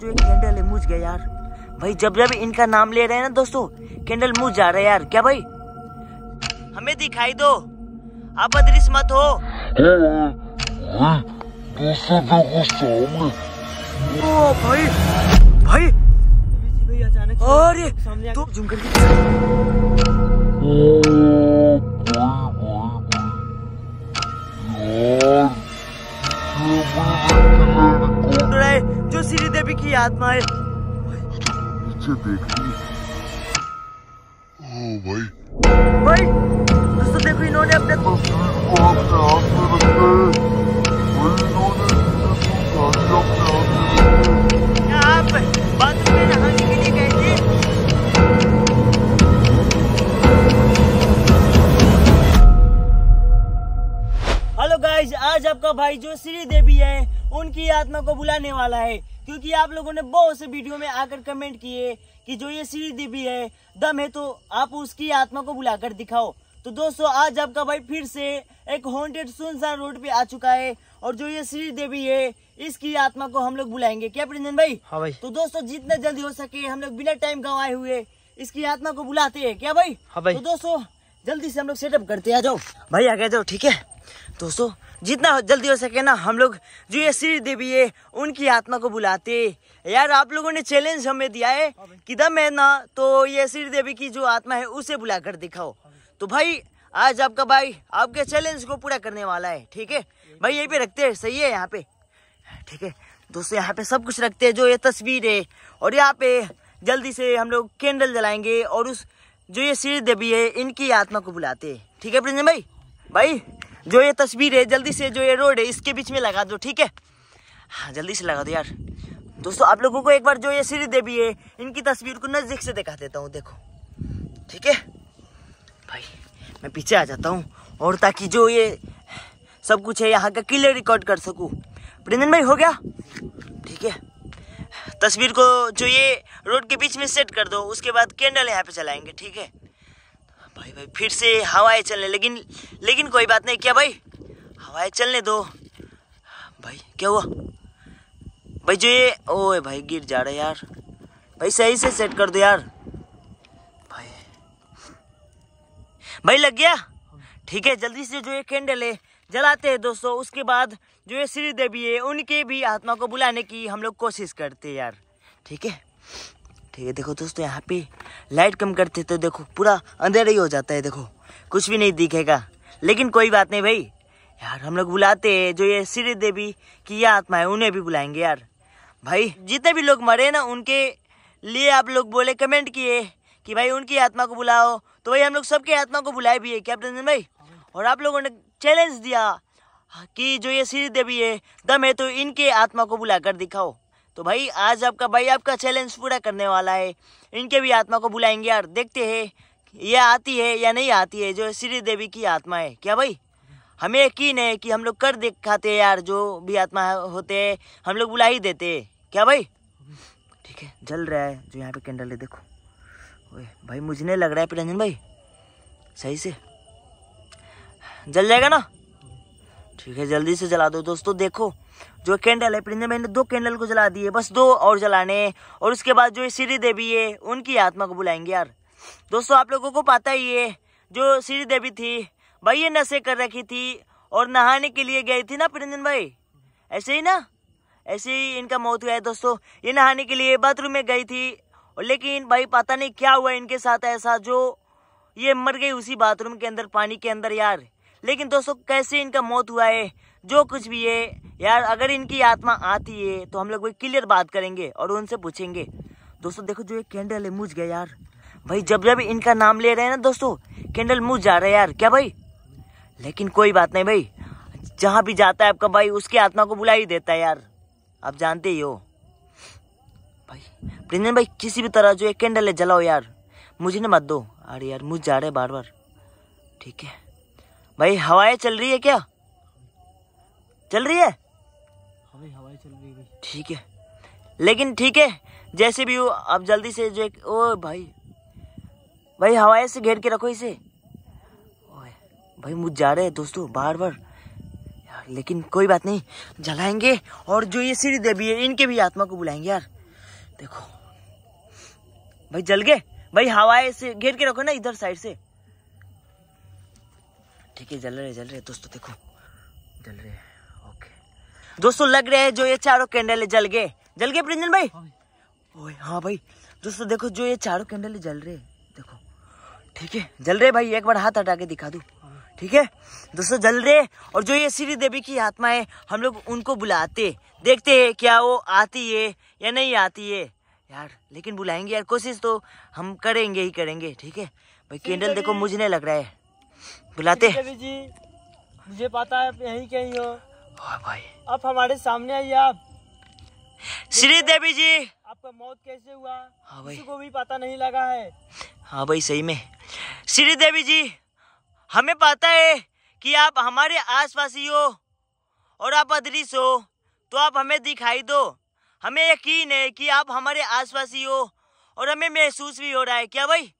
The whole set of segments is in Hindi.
जो एक कैंडल है मुझ गया यार भाई जब जब इनका नाम ले रहे हैं ना दोस्तों कैंडल मुझ जा रहा है यार क्या भाई हमें दिखाई दो आप अदृश मत हो तो तो ओ भाई भाई भाई अचानक अरे तो जो श्री देवी की याद में आए नीचे देख ओ भाई भाई दोस्तों देखो इन्होंने अपने को आत्मा को बुलाने वाला है क्योंकि आप लोगों ने बहुत से वीडियो में आकर कमेंट किए कि जो ये श्री देवी है दम है तो आप उसकी आत्मा को बुलाकर दिखाओ तो दोस्तों आज आपका भाई फिर से एक हॉन्टेड सुनसान रोड पे आ चुका है और जो ये श्री देवी है इसकी आत्मा को हम लोग बुलाएंगे क्या प्रिंजन भाई हाँ भाई तो दोस्तों जितना जल्दी हो सके हम लोग बिना टाइम गवाए हुए इसकी आत्मा को बुलाते हैं क्या भाई हाँ भाई तो दोस्तों जल्दी से हम लोग सेटअप करते आ जाओ भाई आगे जाओ ठीक है दोस्तों जितना जल्दी हो सके ना हम लोग जो ये श्री देवी है उनकी आत्मा को बुलाते यार आप लोगों ने चैलेंज हमें दिया है कि दम है ना तो ये श्री देवी की जो आत्मा है उसे बुलाकर दिखाओ तो भाई आज आपका भाई आपके चैलेंज को पूरा करने वाला है ठीक है भाई यहीं पे रखते हैं सही है यहाँ पे ठीक है दोस्तों यहाँ पे सब कुछ रखते हैं जो ये तस्वीर है और यहाँ पे जल्दी से हम लोग कैंडल जलाएंगे और उस जो ये श्री देवी है इनकी आत्मा को बुलाते हैं ठीक है प्रिंजन भाई भाई जो ये तस्वीर है जल्दी से जो ये रोड है इसके बीच में लगा दो ठीक है हाँ जल्दी से लगा दो यार दोस्तों आप लोगों को एक बार जो ये श्री देवी है इनकी तस्वीर को नज़दीक से दिखा देता हूँ देखो ठीक है भाई मैं पीछे आ जाता हूँ और ताकि जो ये सब कुछ है यहाँ का क्लियर रिकॉर्ड कर सकूँ प्रेंदन भाई हो गया ठीक है तस्वीर को जो ये रोड के बीच में सेट कर दो उसके बाद कैंडल यहाँ पे चलाएंगे ठीक है भाई भाई फिर से हवाएं चलने लेकिन लेकिन कोई बात नहीं क्या भाई हवाएं चलने दो भाई क्या हुआ भाई जो ये ओए भाई गिर जा रहा है यार भाई सही से सेट कर दो यार भाई भाई लग गया ठीक है जल्दी से जो ये कैंडल है जलाते हैं दोस्तों उसके बाद जो ये श्री देवी है उनके भी आत्मा को बुलाने की हम लोग कोशिश करते हैं यार ठीक है ठीक है देखो दोस्तों यहाँ पे लाइट कम करते तो देखो पूरा अंधेरा ही हो जाता है देखो कुछ भी नहीं दिखेगा लेकिन कोई बात नहीं भाई यार हम लोग बुलाते हैं जो ये श्री देवी की यह आत्मा है उन्हें भी बुलाएंगे यार भाई जितने भी लोग मरे ना उनके लिए आप लोग बोले कमेंट किए कि भाई उनकी आत्मा को बुलाओ तो भाई हम लोग सबके आत्मा को बुलाए भी है कैप्टन भाई और आप लोगों ने चैलेंज दिया कि जो ये श्री देवी है दम है तो इनके आत्मा को बुला कर दिखाओ तो भाई आज आपका भाई आपका चैलेंज पूरा करने वाला है इनके भी आत्मा को बुलाएंगे यार देखते हैं ये आती है या नहीं आती है जो श्री देवी की आत्मा है क्या भाई हमें यकीन है कि हम लोग कर दिखाते हैं यार जो भी आत्मा होते हैं हम लोग बुला ही देते है क्या भाई ठीक है जल रहा है जो यहाँ पे कैंडल है देखो ओए भाई मुझे नहीं लग रहा है प्रंजन भाई सही से जल जाएगा ना ठीक है जल्दी से जला दो दोस्तों देखो जो कैंडल है परिंदे मैंने दो कैंडल को जला दिए बस दो और जलाने और उसके बाद जो श्री देवी है उनकी आत्मा को बुलाएंगे यार दोस्तों आप लोगों को पता ही है जो श्री देवी थी भाई ये नशे कर रखी थी और नहाने के लिए गई थी ना परिंदन भाई ऐसे ही ना ऐसे ही इनका मौत हुआ है दोस्तों ये नहाने के लिए बाथरूम में गई थी लेकिन भाई पता नहीं क्या हुआ इनके साथ ऐसा जो ये मर गई उसी बाथरूम के अंदर पानी के अंदर यार लेकिन दोस्तों कैसे इनका मौत हुआ है जो कुछ भी है यार अगर इनकी आत्मा आती है तो हम लोग वही क्लियर बात करेंगे और उनसे पूछेंगे दोस्तों देखो जो ये कैंडल है मुझ गया यार भाई जब जब इनका नाम ले रहे हैं ना दोस्तों कैंडल मुझ जा रहा है यार क्या भाई लेकिन कोई बात नहीं भाई जहाँ भी जाता है आपका भाई उसकी आत्मा को बुला ही देता है यार आप जानते ही हो भाई प्रिंजन भाई किसी भी तरह जो एक कैंडल है जलाओ यार मुझे ना मत दो अरे यार मुझ जा रहे बार बार ठीक है भाई हवाएं चल रही है क्या चल रही है हवाई चल रही है ठीक है लेकिन ठीक है जैसे भी हो आप जल्दी से जो एक ओ भाई भाई हवाई से घेर के रखो इसे ओए भाई मुझ जा रहे हैं दोस्तों बार बार यार लेकिन कोई बात नहीं जलाएंगे और जो ये सीढ़ी देवी है इनके भी आत्मा को बुलाएंगे यार देखो भाई जल गए भाई हवाई से घेर के रखो ना इधर साइड से ठीक है जल रहे जल रहे दोस्तों देखो जल रहे हैं दोस्तों लग रहे हैं जो ये चारों कैंडल जल गए जल गए प्रिंजन हाँ भाई ओए हाँ भाई दोस्तों देखो जो ये चारों कैंडल जल रहे देखो ठीक है जल रहे भाई एक बार हाथ हटा के दिखा दू ठीक है दोस्तों जल रहे और जो ये श्री देवी की आत्मा है हम लोग उनको बुलाते देखते है क्या वो आती है या नहीं आती है यार लेकिन बुलाएंगे यार कोशिश तो हम करेंगे ही करेंगे ठीक है भाई कैंडल देखो मुझे नहीं लग रहा है बुलाते जी मुझे पता है यही कहीं हो भाई आप हमारे सामने आइए आप श्री देवी जी आपका मौत कैसे हुआ हाँ भाई को भी पता नहीं लगा है हाँ भाई सही में श्री देवी जी हमें पता है कि आप हमारे आसपासी हो और आप अदृश्य हो तो आप हमें दिखाई दो हमें यकीन है कि आप हमारे आसपासी हो और हमें महसूस भी हो रहा है क्या भाई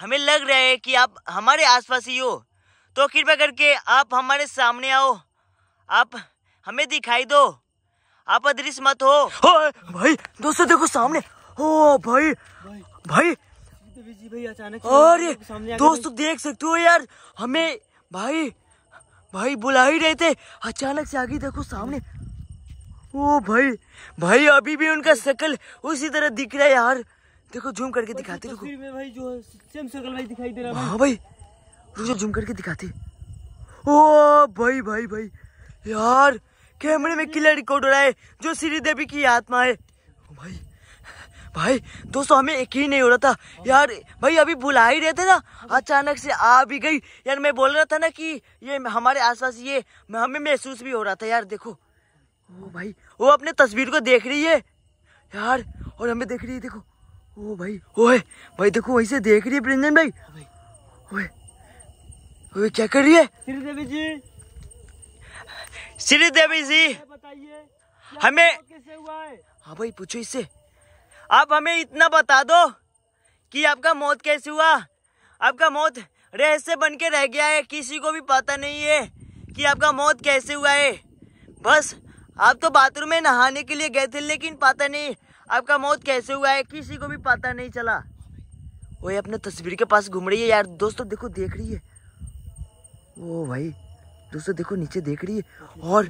हमें लग रहा है कि आप हमारे आसपासी हो तो कृपया करके आप हमारे सामने आओ आप हमें दिखाई दो आप अदृश्य मत हो भाई दोस्तों देखो सामने ओ भाई भाई, भाई। अचानक और दोस्तों देख सकते हो यार हमें भाई भाई बुला ही रहे थे अचानक से आगे देखो सामने ओ भाई भाई अभी भी उनका शक्ल उसी तरह दिख रहा है यार देखो झूम करके दिखाते तो रुको भाई जो सेम शक्ल भाई दिखाई दे रहा है हाँ भाई झूम करके दिखाते ओ भाई भाई भाई, भाई। यार कैमरे में किला रिकॉर्ड हो रहा है जो श्री देवी की आत्मा है भाई भाई दोस्तों हमें यकीन नहीं हो रहा था यार भाई अभी बुला ही रहे थे ना अचानक से आ भी गई यार मैं बोल रहा था ना कि ये हमारे आसपास ये हमें महसूस भी हो रहा था यार देखो ओ भाई वो अपने तस्वीर को देख रही है यार और हमें देख रही है देखो ओ भाई ओए भाई देखो वही से देख रही है प्रिंजन भाई ओए ओए क्या कर रही है श्रीदेवी जी श्री देवी जी बताइए हमें कैसे हुआ है हाँ भाई पूछो इससे आप हमें इतना बता दो कि आपका मौत कैसे हुआ आपका मौत रहस्य बन के रह गया है किसी को भी पता नहीं है कि आपका मौत कैसे हुआ है बस आप तो बाथरूम में नहाने के लिए गए थे लेकिन पता नहीं आपका मौत कैसे हुआ है किसी को भी पता नहीं चला वही अपने तस्वीर के पास घूम रही है यार दोस्तों देखो देख रही है ओ भाई दोस्तों देखो नीचे देख रही है और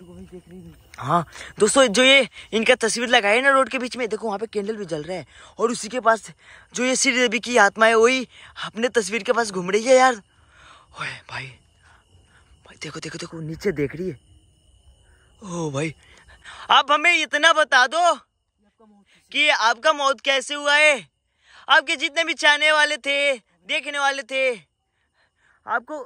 हाँ दोस्तों जो ये इनका तस्वीर लगाया ना रोड के बीच में देखो वहाँ पे कैंडल भी जल रहा है और उसी के पास जो ये श्री देवी की आत्मा है वही अपने तस्वीर के पास घूम रही है यार ओए भाई भाई देखो देखो देखो नीचे देख रही है ओ भाई आप हमें इतना बता दो कि आपका मौत कैसे हुआ है आपके जितने भी चाहने वाले थे देखने वाले थे आपको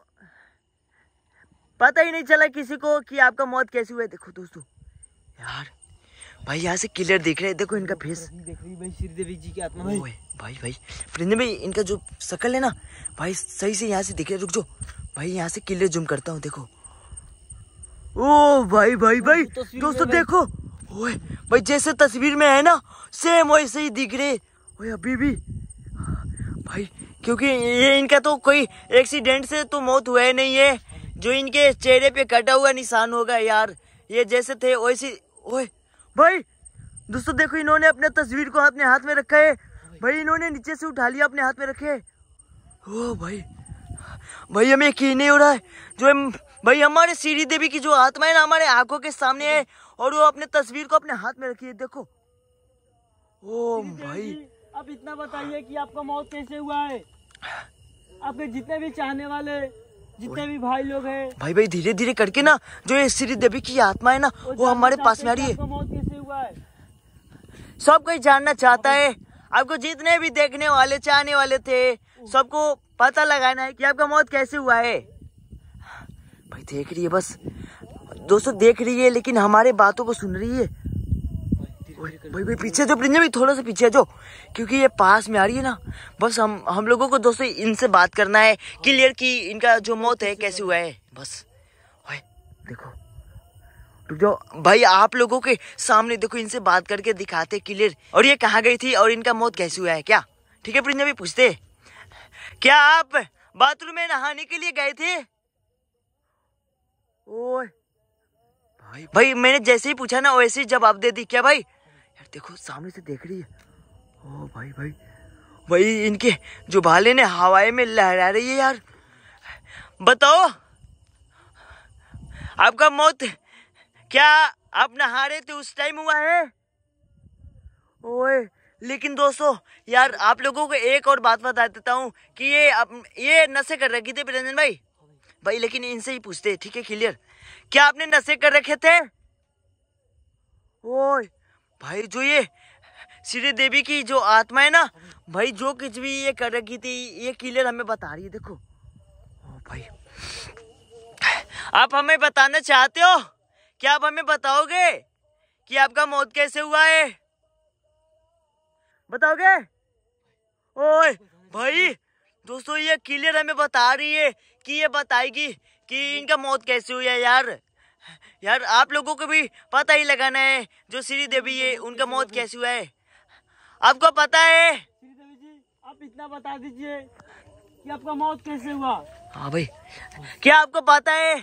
पता ही नहीं चला किसी को कि आपका मौत कैसे हुआ देखो दोस्तों यार भाई यहाँ से क्लियर दिख रहे हैं देखो इनका फेस भाई जी की भाई भाई, फ्रेंड भाई इनका जो शकल है ना भाई सही से यहाँ से दिख रहे रुक जो भाई यहाँ से क्लियर जुम करता हूँ देखो ओ भाई भाई हाँ, भाई दोस्तों देखो ओए भाई जैसे तस्वीर में है ना सेम वैसे ही दिख रहे ओए अभी भी भाई क्योंकि ये इनका तो कोई एक्सीडेंट से तो मौत हुआ नहीं है जो इनके चेहरे पे कटा हुआ निशान होगा यार ये जैसे थे वैसे ओए भाई दोस्तों देखो इन्होंने अपने तस्वीर को अपने हाथ में रखा है भाई इन्होंने नीचे से उठा लिया अपने हाथ में रखे ओ भाई भाई हमें यकीन नहीं हो रहा है जो हम भाई हमारे श्री देवी की जो आत्मा है ना हमारे आंखों के सामने है और वो अपने तस्वीर को अपने हाथ में रखी है देखो ओ भाई अब इतना बताइए कि आपका मौत कैसे हुआ है आपके जितने भी चाहने वाले जितने भी भाई लोग हैं भाई भाई धीरे धीरे करके ना जो ये श्री देवी की आत्मा है ना वो हमारे पास में आ रही है सब कोई जानना चाहता है आपको जितने भी देखने वाले चाहने वाले थे सबको पता लगाना है कि आपका मौत कैसे हुआ है भाई देख रही है बस दोस्तों देख रही है लेकिन हमारे बातों को सुन रही है भाई भाई पीछे जो प्रिंजा भाई थोड़ा सा पीछे जो क्योंकि ये पास में आ रही है ना बस हम हम लोगों को दोस्तों इनसे बात करना है क्लियर की इनका जो मौत है कैसे हुआ है बस देखो जो भाई आप लोगों के सामने देखो इनसे बात करके दिखाते क्लियर और ये कहाँ गई थी और इनका मौत कैसे हुआ है क्या ठीक है प्रिंजा भी पूछते क्या आप बाथरूम में नहाने के लिए गए थे ओए भाई भाई मैंने जैसे ही पूछा ना वैसे ही जवाब दे दी क्या भाई यार देखो सामने से देख रही है ओ भाई भाई वही इनके जो भाले ने हवाए में लहरा रही है यार बताओ आपका मौत क्या आप नहा रहे थे उस टाइम हुआ है ओए लेकिन दोस्तों यार आप लोगों को एक और बात बता देता हूँ कि ये आप, ये नशे कर रखी थे प्रेंजन भाई भाई लेकिन इनसे ही पूछते ठीक है क्लियर क्या आपने नशे कर रखे थे ओए भाई जो ये श्री देवी की जो आत्मा है ना भाई जो कुछ भी ये कर रखी थी ये क्लियर हमें बता रही है देखो ओ भाई आप हमें बताना चाहते हो क्या आप हमें बताओगे कि आपका मौत कैसे हुआ है बताओगे ओए भाई दोस्तों ये क्लियर हमें बता रही है कि ये बताएगी कि इनका मौत कैसे हुई है यार यार आप लोगों को भी पता ही लगाना है जो श्री देवी है उनका मौत कैसे हुआ है आपको पता है जी आप इतना बता दीजिए कि आपका मौत कैसे हुआ हाँ भाई क्या आपको पता है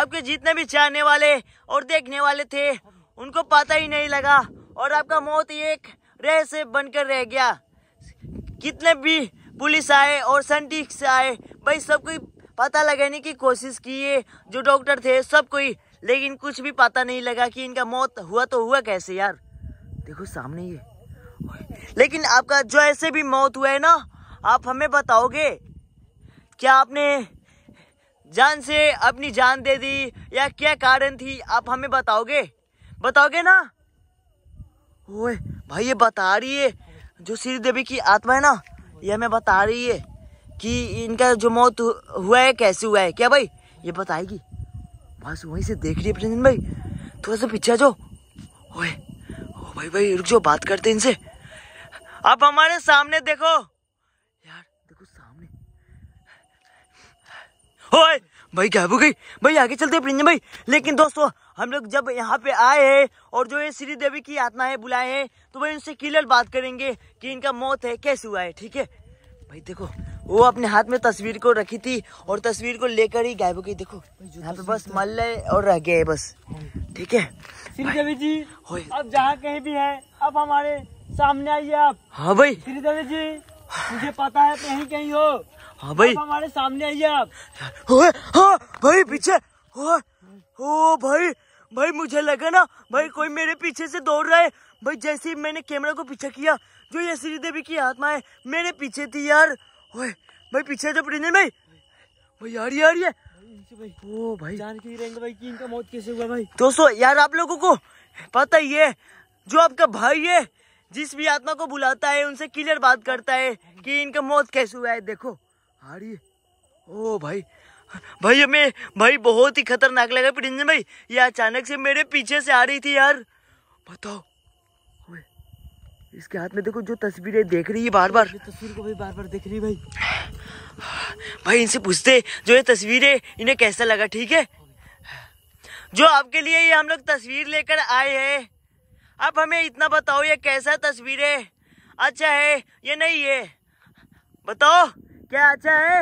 आपके जितने भी चाहने वाले और देखने वाले थे उनको पता ही नहीं लगा और आपका मौत एक रहस्य बनकर रह गया कितने भी पुलिस आए और साइंटिस्ट आए भाई सबको पता लगाने की कोशिश की है जो डॉक्टर थे सबको लेकिन कुछ भी पता नहीं लगा कि इनका मौत हुआ तो हुआ कैसे यार देखो सामने ये लेकिन आपका जो ऐसे भी मौत हुआ है ना आप हमें बताओगे क्या आपने जान से अपनी जान दे दी या क्या कारण थी आप हमें बताओगे बताओगे ना ओए भाई ये बता रही है जो श्री देवी की आत्मा है ना ये हमें बता रही है कि इनका जो मौत हुआ है कैसे हुआ है क्या भाई ये बताएगी बस वहीं से देख लिया प्रेजेंट भाई थोड़ा सा पीछे जाओ ओए ओ भाई भाई रुक जाओ बात करते इनसे आप हमारे सामने देखो यार देखो सामने ओए भाई क्या हो गई भाई आगे चलते हैं प्रिंजन भाई लेकिन दोस्तों हम लोग जब यहाँ पे आए हैं और जो ये श्री देवी की आत्मा है बुलाए हैं तो भाई उनसे क्लियर बात करेंगे कि इनका मौत है कैसे हुआ है ठीक है भाई देखो वो अपने हाथ में तस्वीर को रखी थी और तस्वीर को लेकर ही गायब हो गई देखो यहाँ पे बस मल और रह गए बस ठीक है श्रीदेवी जी अब जहाँ कहीं भी है अब हमारे सामने आइए आप हाँ भाई श्रीदेवी जी मुझे पता है कहीं कहीं हो हाँ भाई हमारे सामने आइए आप हाँ, भाई पीछे ओ भाई भाई मुझे लगा ना भाई कोई मेरे पीछे से दौड़ रहा है भाई जैसे ही मैंने कैमरा को पीछे किया जो ये श्रीदेवी की आत्मा है मेरे पीछे थी यार ओए भाई पीछे जो प्रिंजन भाई भाई आ रही आ रही है भाई ओ भाई जान की भाई की इनका मौत कैसे हुआ भाई दोस्तों यार आप लोगों को पता ही है जो आपका भाई है जिस भी आत्मा को बुलाता है उनसे क्लियर बात करता है कि इनका मौत कैसे हुआ है देखो आ रही है ओ भाई भाई हमें भाई बहुत ही खतरनाक लगा प्रिंजन भाई ये अचानक से मेरे पीछे से आ रही थी यार बताओ इसके हाथ में देखो जो तस्वीरें देख रही है बार बार तस्वीर को भाई बार बार देख रही है भाई भाई इनसे पूछते जो ये तस्वीरें इन्हें कैसा लगा ठीक है जो आपके लिए ये हम लोग तस्वीर लेकर आए हैं आप हमें इतना बताओ ये कैसा तस्वीर है अच्छा है ये नहीं है बताओ क्या अच्छा है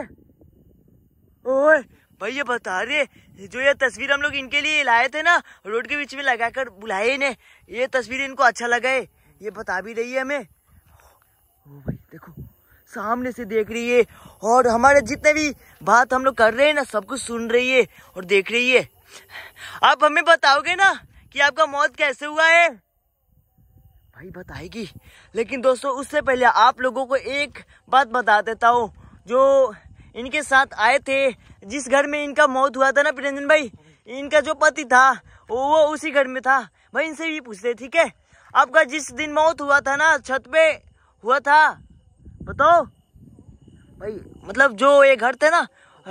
ओए भाई ये बता रहे जो ये तस्वीर हम लोग इनके लिए लाए थे ना रोड के बीच में लगाकर बुलाए इन्हें ये तस्वीर इनको अच्छा लगा है ये बता भी रही है हमें ओ भाई देखो सामने से देख रही है और हमारे जितने भी बात हम लोग कर रहे हैं ना सब कुछ सुन रही है और देख रही है आप हमें बताओगे ना कि आपका मौत कैसे हुआ है भाई बताएगी लेकिन दोस्तों उससे पहले आप लोगों को एक बात बता देता हूँ जो इनके साथ आए थे जिस घर में इनका मौत हुआ था ना प्रियंजन भाई इनका जो पति था वो उसी घर में था भाई इनसे भी पूछते ठीक है आपका जिस दिन मौत हुआ था ना छत पे हुआ था बताओ भाई मतलब जो ये घर थे ना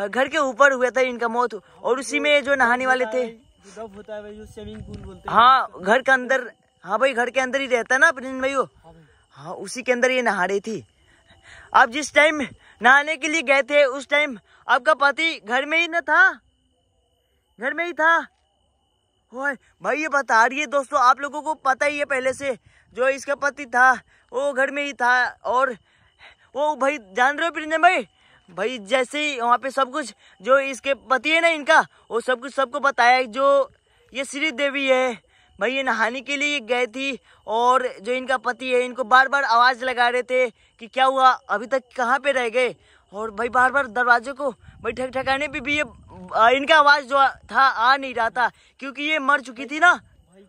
घर के ऊपर हुआ था इनका मौत और उसी में जो नहाने वाले थे स्विमिंग हाँ घर के अंदर हाँ भाई घर के अंदर ही रहता ना प्रिंस हाँ भाई वो हाँ उसी के अंदर ये नहा रही थी आप जिस टाइम नहाने के लिए गए थे उस टाइम आपका पति घर में ही ना था घर में ही था ओए भाई ये बता रही है दोस्तों आप लोगों को पता ही है पहले से जो इसका पति था वो घर में ही था और वो भाई जान रहे हो प्रिंजन भाई भाई जैसे ही वहाँ पे सब कुछ जो इसके पति है ना इनका वो सब कुछ सबको बताया जो ये श्री देवी है भाई ये नहाने के लिए गए थी और जो इनका पति है इनको बार बार आवाज़ लगा रहे थे कि क्या हुआ अभी तक कहाँ पे रह गए और भाई बार बार दरवाजे को भाई ठक ठकाने पर भी ये इनका आवाज जो था आ नहीं रहा था क्योंकि ये मर चुकी थी ना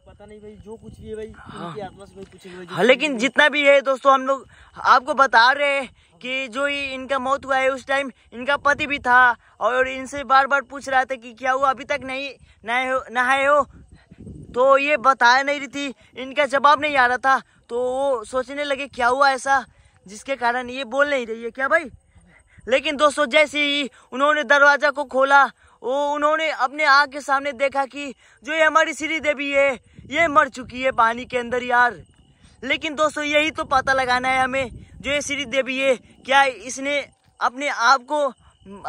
पता नहीं भाई जो कुछ भी है भाई हाँ। हाँ, लेकिन जितना भी है दोस्तों हम लोग आपको बता रहे हैं कि जो इनका मौत हुआ है उस टाइम इनका पति भी था और इनसे बार बार पूछ रहा था कि क्या हुआ अभी तक नहीं नहाए हो तो ये बताया नहीं रही थी इनका जवाब नहीं आ रहा था तो वो सोचने लगे क्या हुआ ऐसा जिसके कारण ये बोल नहीं रही है क्या भाई लेकिन दोस्तों जैसे ही उन्होंने दरवाजा को खोला वो उन्होंने अपने आँख के सामने देखा कि जो ये हमारी श्री देवी है ये मर चुकी है पानी के अंदर यार लेकिन दोस्तों यही तो पता लगाना है हमें जो ये श्री देवी है क्या इसने अपने आप को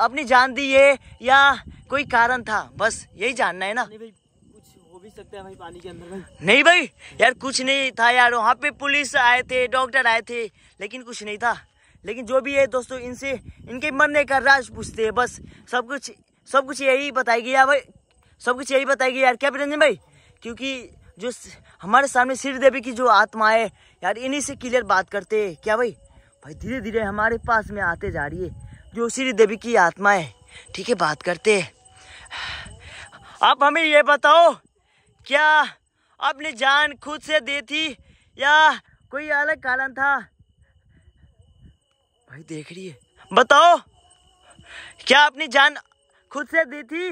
अपनी जान दी है या कोई कारण था बस यही जानना है ना भी पानी के अंदर नहीं भाई यार कुछ नहीं था यार वहाँ पे पुलिस आए थे डॉक्टर आए थे लेकिन कुछ नहीं था लेकिन जो भी है दोस्तों इनसे इनके मरने का राज पूछते हैं बस सब कुछ सब कुछ यही बताएगी यार भाई सब कुछ यही बताएगी यार क्या रंजन भाई क्योंकि जो हमारे सामने श्रीदेवी की जो आत्मा है यार इन्हीं से क्लियर बात करते है क्या भाई भाई धीरे धीरे हमारे पास में आते जा रही है जो श्रीदेवी की आत्मा है ठीक है बात करते है आप हमें ये बताओ क्या आपने जान खुद से दी थी या कोई अलग कारण था भाई देख रही है बताओ क्या आपने जान खुद से दी थी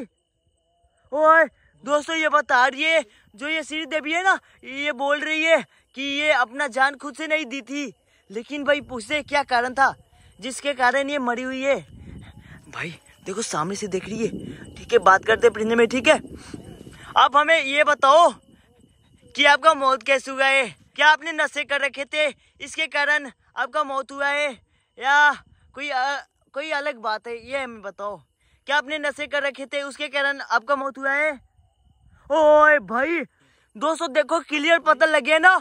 ओए दोस्तों ये बता रही है जो ये श्री देवी है ना ये बोल रही है कि ये अपना जान खुद से नहीं दी थी लेकिन भाई पूछते क्या कारण था जिसके कारण ये मरी हुई है भाई देखो सामने से देख रही है ठीक है बात करते परिंदे में ठीक है आप हमें ये बताओ कि आपका मौत कैसे हुआ है क्या आपने नशे कर रखे थे इसके कारण आपका मौत हुआ है या कोई आ, कोई अलग बात है ये हमें बताओ क्या आपने नशे कर रखे थे उसके कारण आपका मौत हुआ है ओए भाई दोस्तों देखो क्लियर पता लगे ना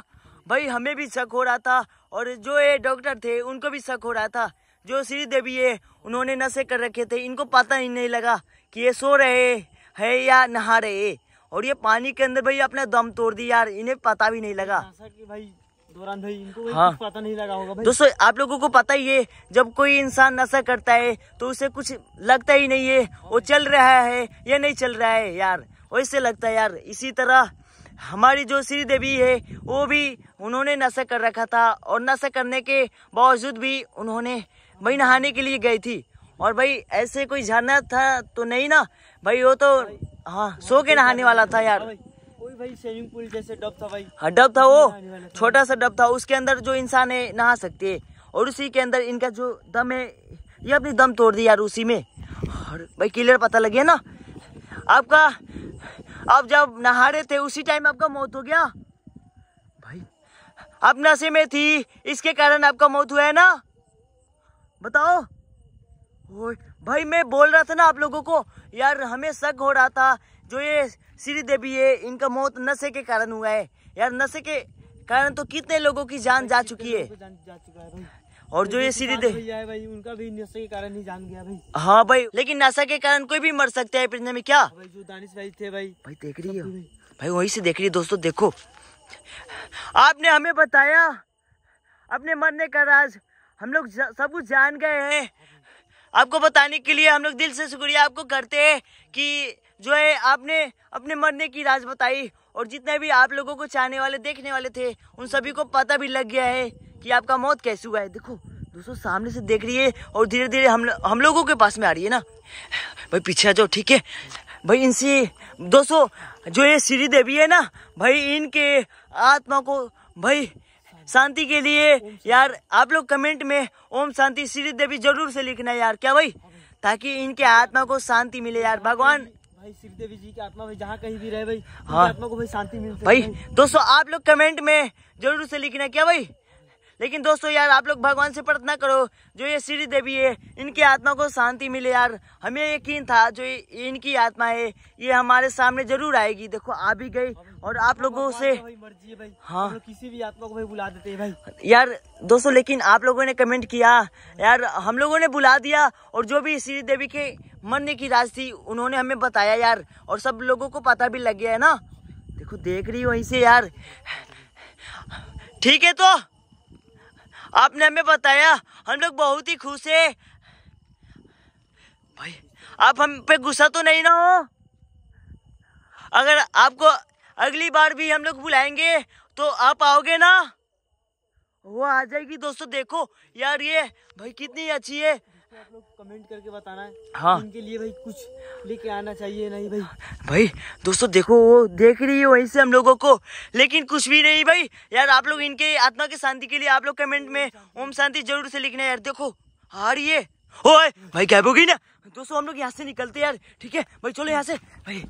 भाई हमें भी शक हो रहा था और जो ये डॉक्टर थे उनको भी शक हो रहा था जो श्रीदेवी है उन्होंने नशे कर रखे थे इनको पता ही नहीं लगा कि ये सो रहे है या नहा रहे और ये पानी के अंदर भाई अपना दम तोड़ दिया यार इन्हें पता भी नहीं लगा भाई दौरान भाई इनको हाँ। पता नहीं लगा होगा दोस्तों आप लोगों को पता ही है जब कोई इंसान नशा करता है तो उसे कुछ लगता ही नहीं है वो चल रहा है या नहीं चल रहा है यार वैसे लगता है यार इसी तरह हमारी जो श्रीदेवी है वो भी उन्होंने नशा कर रखा था और नशा करने के बावजूद भी उन्होंने भाई नहाने के लिए गई थी और भाई ऐसे कोई झरना था तो नहीं ना भाई वो तो हाँ सो के नहाने वाला था यार हाँ डब था वो छोटा सा डब था उसके अंदर जो इंसान है नहा सकते है और उसी के अंदर इनका जो दम है ये अपनी दम तोड़ दी यार उसी में और भाई क्लियर पता लगे ना आपका आप जब नहा रहे थे उसी टाइम आपका मौत हो गया भाई आप नशे में थी इसके कारण आपका मौत हुआ है ना बताओ भाई मैं बोल रहा था ना आप लोगों को यार हमें शक हो रहा था जो ये श्रीदेवी ये इनका मौत नशे के कारण हुआ है यार नशे के कारण तो कितने लोगों की जान जा चुकी है और जो ये श्रीदेवी उनका भी नशे के कारण ही जान गया भाई हाँ भाई लेकिन नशा के कारण कोई भी मर सकता है प्रिजन में क्या हाँ भाई जो दानिश भाई थे भाई भाई देख रही है भाई वही से देख रही है दोस्तों देखो आपने हमें बताया अपने मरने का राज हम लोग सब कुछ जान गए हैं आपको बताने के लिए हम लोग दिल से शुक्रिया आपको करते हैं कि जो है आपने अपने मरने की राज बताई और जितने भी आप लोगों को चाहने वाले देखने वाले थे उन सभी को पता भी लग गया है कि आपका मौत कैसे हुआ है देखो दोस्तों सामने से देख रही है और धीरे धीरे हम हम लोगों के पास में आ रही है ना भाई पीछे जाओ ठीक है भाई इनसे दोस्तों जो ये श्री देवी है ना भाई इनके आत्मा को भाई शांति के लिए यार आप लोग कमेंट में ओम शांति श्री देवी जरूर से लिखना यार क्या भाई ताकि इनके आत्मा को शांति मिले यार भगवान भाई श्रीदेवी जी की आत्मा भाई जहाँ कहीं भी रहे भाई हाँ आत्मा को भाई शांति भाई दोस्तों आप लोग कमेंट में जरूर से लिखना क्या भाई लेकिन दोस्तों यार आप लोग भगवान से प्रार्थना करो जो ये श्री देवी है इनकी आत्मा को शांति मिले यार हमें यकीन था जो इनकी आत्मा है ये हमारे सामने जरूर आएगी देखो आ भी गई और आप लोगों से मर्जी है भाई हाँ किसी भी आत्मा को भाई बुला देते हैं भाई यार दोस्तों लेकिन आप लोगों ने कमेंट किया यार हम लोगों ने बुला दिया और जो भी श्री देवी के मरने की राज थी उन्होंने हमें बताया यार और सब लोगों को पता भी लग गया है ना देखो देख रही वहीं से यार ठीक है तो आपने हमें बताया हम लोग बहुत ही खुश है भाई आप हम पे गुस्सा तो नहीं ना हो अगर आपको अगली बार भी हम लोग बुलाएंगे तो आप आओगे ना वो आ जाएगी दोस्तों देखो यार ये भाई कितनी अच्छी है आप लोग कमेंट करके बताना है हाँ इनके लिए भाई कुछ लेके आना चाहिए नहीं भाई भाई दोस्तों देखो वो देख रही है वहीं से हम लोगों को लेकिन कुछ भी नहीं भाई यार आप लोग इनके आत्मा की शांति के लिए आप लोग कमेंट में ओम शांति जरूर से लिखना यार देखो हार ये है ओए भाई क्या बोगी ना दोस्तों हम लोग यहाँ से निकलते यार ठीक है भाई चलो यहाँ से भाई